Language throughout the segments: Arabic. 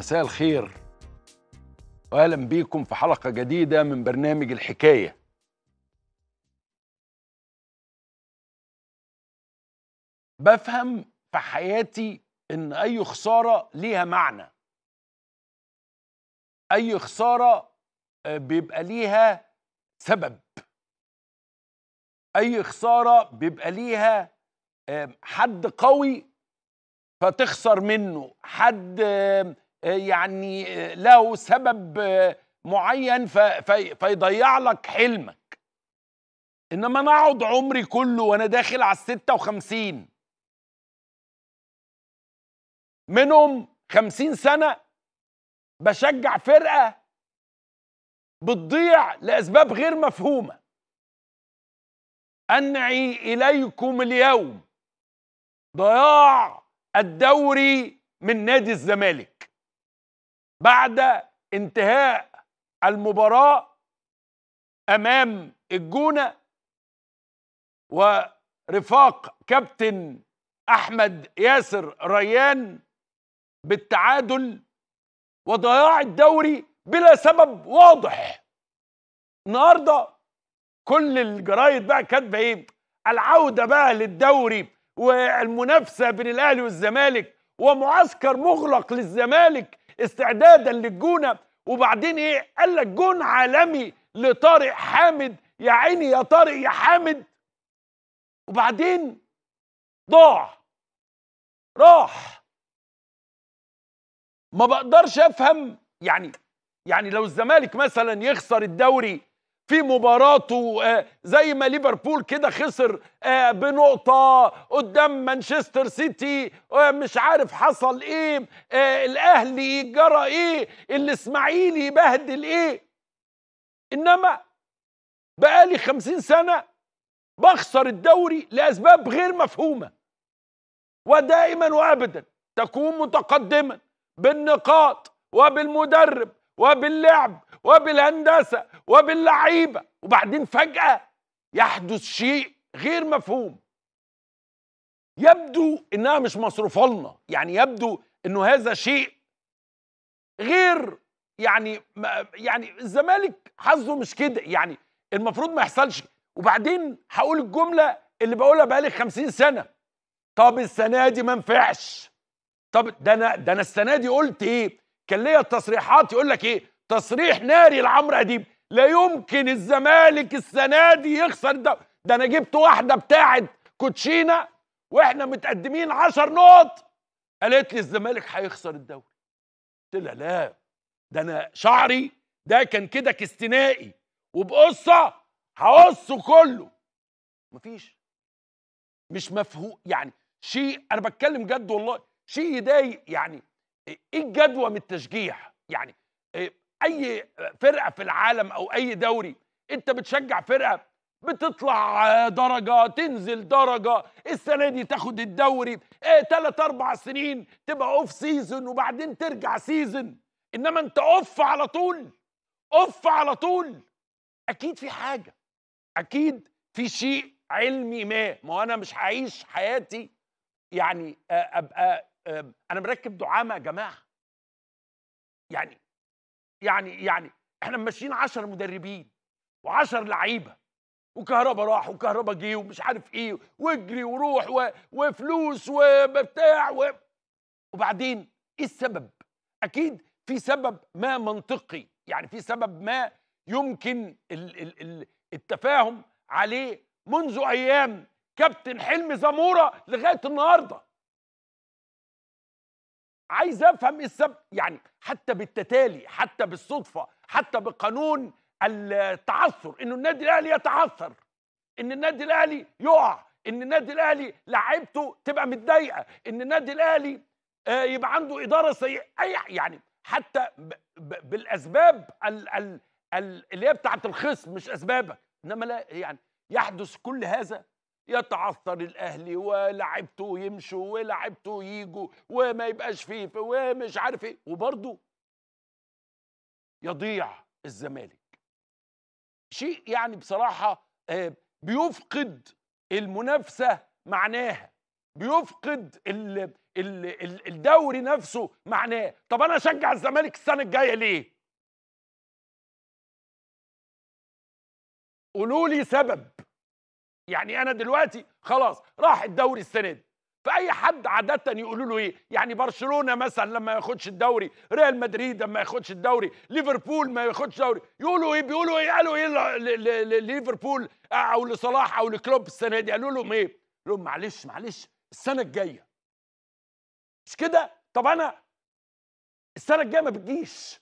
مساء الخير واهلا بيكم في حلقه جديده من برنامج الحكايه بفهم في حياتي ان اي خساره ليها معنى اي خساره آه، بيبقى ليها سبب اي خساره بيبقى ليها آه، حد قوي فتخسر منه حد آه، يعني له سبب معين فيضيع لك حلمك انما انا اقعد عمري كله وانا داخل على ال 56 منهم 50 سنه بشجع فرقه بتضيع لاسباب غير مفهومه انعي اليكم اليوم ضياع الدوري من نادي الزمالك بعد انتهاء المباراة أمام الجونة ورفاق كابتن أحمد ياسر ريان بالتعادل وضياع الدوري بلا سبب واضح النهارده كل الجرايد بقى كاتبه ايه العوده بقى للدوري والمنافسه بين الاهلي والزمالك ومعسكر مغلق للزمالك استعدادا للجونه وبعدين ايه قال لك جون عالمي لطارق حامد يا عيني يا طارق يا حامد وبعدين ضاع راح ما بقدرش افهم يعني يعني لو الزمالك مثلا يخسر الدوري في مباراته آه، زي ما ليفربول كده خسر آه، بنقطة قدام مانشستر سيتي آه، مش عارف حصل ايه الاهلي جرى ايه الاسماعيلي بهدل ايه انما بقالي خمسين سنة بخسر الدوري لأسباب غير مفهومة ودائما وأبدا تكون متقدما بالنقاط وبالمدرب وباللعب وبالهندسه وباللعيبه وبعدين فجاه يحدث شيء غير مفهوم يبدو انها مش مصروفه لنا يعني يبدو انه هذا شيء غير يعني يعني الزمالك حظه مش كده يعني المفروض ما يحصلش وبعدين هقول الجمله اللي بقولها بقالي 50 سنه طب السنه دي ما نفعش طب ده انا ده انا السنه دي قلت ايه كان ليا تصريحات يقول لك ايه تصريح ناري لعمرو اديب لا يمكن الزمالك السنه دي يخسر ده ده انا جبت واحده بتاعه كوتشينا واحنا متقدمين 10 نقط قالت لي الزمالك هيخسر الدوري قلت لها لا ده انا شعري ده كان كده كاستنائي وبقصه هقصه كله مفيش مش مفهوم يعني شيء انا بتكلم جد والله شيء يضايق يعني ايه الجدوى من التشجيع يعني إيه اي فرقه في العالم او اي دوري انت بتشجع فرقه بتطلع درجة تنزل درجة السنة دي تاخد الدوري ايه تلات أربع سنين تبقى أوف سيزون وبعدين ترجع سيزون إنما أنت أوف على طول أوف على طول أكيد في حاجة أكيد في شيء علمي ما ما هو أنا مش هعيش حياتي يعني آه، أبقى آه، أنا مركب دعامة يا جماعة يعني يعني يعني احنا ماشيين 10 مدربين و10 لعيبه وكهرباء راح وكهرباء جه ومش عارف ايه واجري وروح و... وفلوس وبتاع و... وبعدين ايه السبب؟ اكيد في سبب ما منطقي يعني في سبب ما يمكن ال... ال... ال... التفاهم عليه منذ ايام كابتن حلمي زموره لغايه النهارده عايز افهم ايه السبب يعني حتى بالتتالي حتى بالصدفه حتى بقانون التعثر انه النادي الاهلي يتعثر ان النادي الاهلي يقع ان النادي الاهلي لعيبته تبقى متضايقه ان النادي الاهلي آه، يبقى عنده اداره سيئه يعني حتى بالاسباب اللي هي بتاعت الخصم مش اسبابك انما لا يعني يحدث كل هذا يتعثر الاهلي ولاعيبته يمشوا ولاعيبته ييجوا وما يبقاش فيه ومش عارف ايه وبرضه يضيع الزمالك شيء يعني بصراحه آه، بيفقد المنافسه معناها بيفقد ال الدوري نفسه معناه طب انا اشجع الزمالك السنه الجايه ليه قولوا لي سبب يعني انا دلوقتي خلاص راح الدوري السنه دي فاي حد عاده يقولوا له ايه يعني برشلونه مثلا لما ياخدش الدوري ريال مدريد لما ياخدش الدوري ليفربول ما ياخدش دوري يقولوا ايه بيقولوا ايه قالوا ايه لليفربول او لصلاح او لكلوب السنه دي قالوا لهم ايه قالوا لهم معلش معلش السنه الجايه مش كده طب انا السنه الجايه ما بتجيش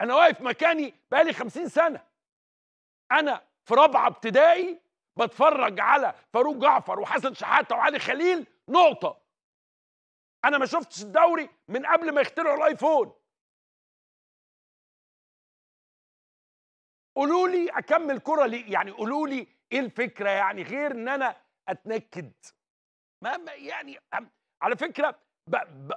انا واقف مكاني بقالي 50 سنه انا في رابعه ابتدائي بتفرج على فاروق جعفر وحسن شحاته وعلي خليل نقطه انا ما شفتش الدوري من قبل ما يخترعوا الايفون قولوا لي اكمل كره ليه يعني قولوا لي ايه الفكره يعني غير ان انا اتنكد ما يعني على فكره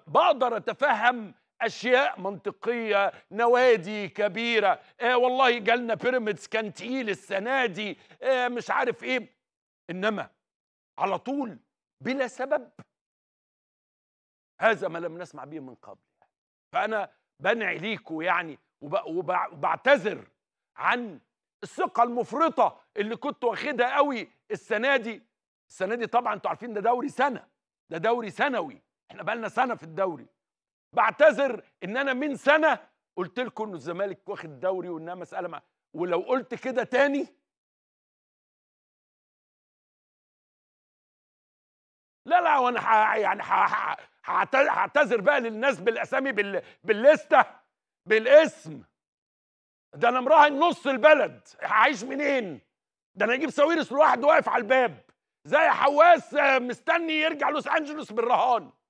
بقدر اتفهم اشياء منطقيه نوادي كبيره آه والله جالنا بيراميدز كان تقيل السنه دي آه مش عارف ايه انما على طول بلا سبب هذا ما لم نسمع به من قبل فانا بنعي ليكوا يعني وبعتذر عن الثقه المفرطه اللي كنت واخدها قوي السنه دي السنه دي طبعا انتوا عارفين ده دوري سنه ده دوري سنوي احنا بقالنا سنه في الدوري بعتذر ان انا من سنه قلت لكم ان الزمالك واخد دوري وانها مساله مع... ولو قلت كده تاني لا لا وانا ح... يعني هعتذر بقى للناس بالاسامي بال... باللسته بالاسم ده انا مراهن نص البلد هعيش منين ده انا اجيب ساويرس لوحده واقف على الباب زي حواس مستني يرجع لوس انجلوس بالرهان